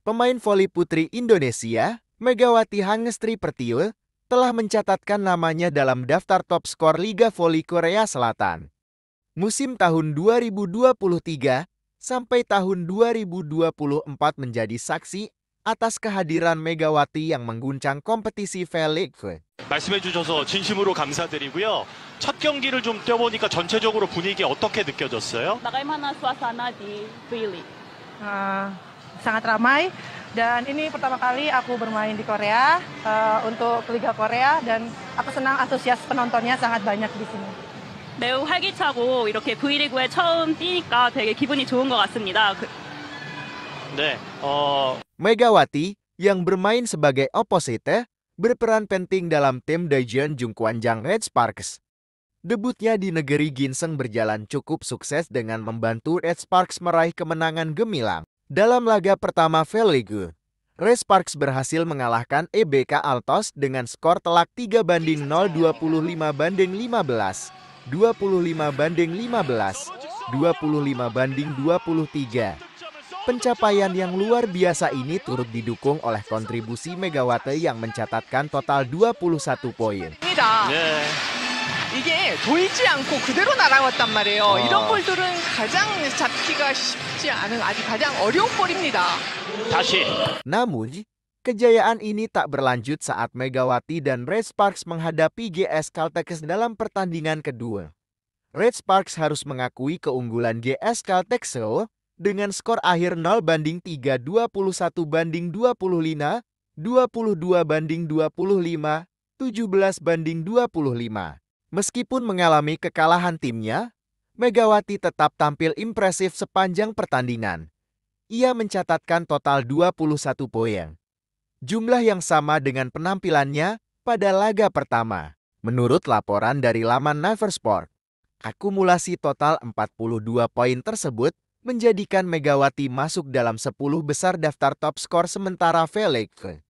pemain voli putri Indonesia, Megawati Hangestri Pertiwi, telah mencatatkan namanya dalam daftar top skor Liga Voli Korea Selatan. Musim tahun 2023 sampai tahun 2024 menjadi saksi atas kehadiran Megawati yang mengguncang kompetisi V-League. 말씀해 주셔서 진심으로 감사드리고요. 첫 경기를 좀 뛰어보니까 전체적으로 분위기 어떻게 느껴졌어요? 나갈 만한 수아사나 디 sangat ramai dan ini pertama kali aku bermain di Korea uh, untuk Liga Korea dan aku senang antusias penontonnya sangat banyak di sini. 매우 활기차고 이렇게 V리그에 처음 뛰니까 되게 기분이 좋은 것 같습니다. 그... 네. 어... Megawati yang bermain sebagai oposite berperan penting dalam tim Daejeon Jungkwanjang Red Sparks. Debutnya di negeri Ginseng berjalan cukup sukses dengan membantu Red Sparks meraih kemenangan gemilang. Dalam laga pertama Veligu, Ray Parks berhasil mengalahkan EBK Altos dengan skor telak 3 banding 0 25 banding 15, 25 banding 15, 25 banding 23. Pencapaian yang luar biasa ini turut didukung oleh kontribusi Megawate yang mencatatkan total 21 poin. Yeah. 보이지 않고 그대로 날아왔단 말이에요. 아. 이런 볼들은 가장 잡기가 쉽지 않은 아주 가장 어려운 볼입니다. 다시. 나문 Kejayaan ini tak berlanjut saat Megawati dan Red Sparks menghadapi GS Caltex dalam pertandingan kedua. Red Sparks harus mengakui keunggulan GS Caltech Seoul dengan skor akhir 0 banding 3 21 banding 25, 22 banding 25, 17 banding 25. Meskipun mengalami kekalahan timnya, Megawati tetap tampil impresif sepanjang pertandingan. Ia mencatatkan total 21 poin. Jumlah yang sama dengan penampilannya pada laga pertama. Menurut laporan dari laman Neversport, akumulasi total 42 poin tersebut menjadikan Megawati masuk dalam 10 besar daftar top skor sementara Felix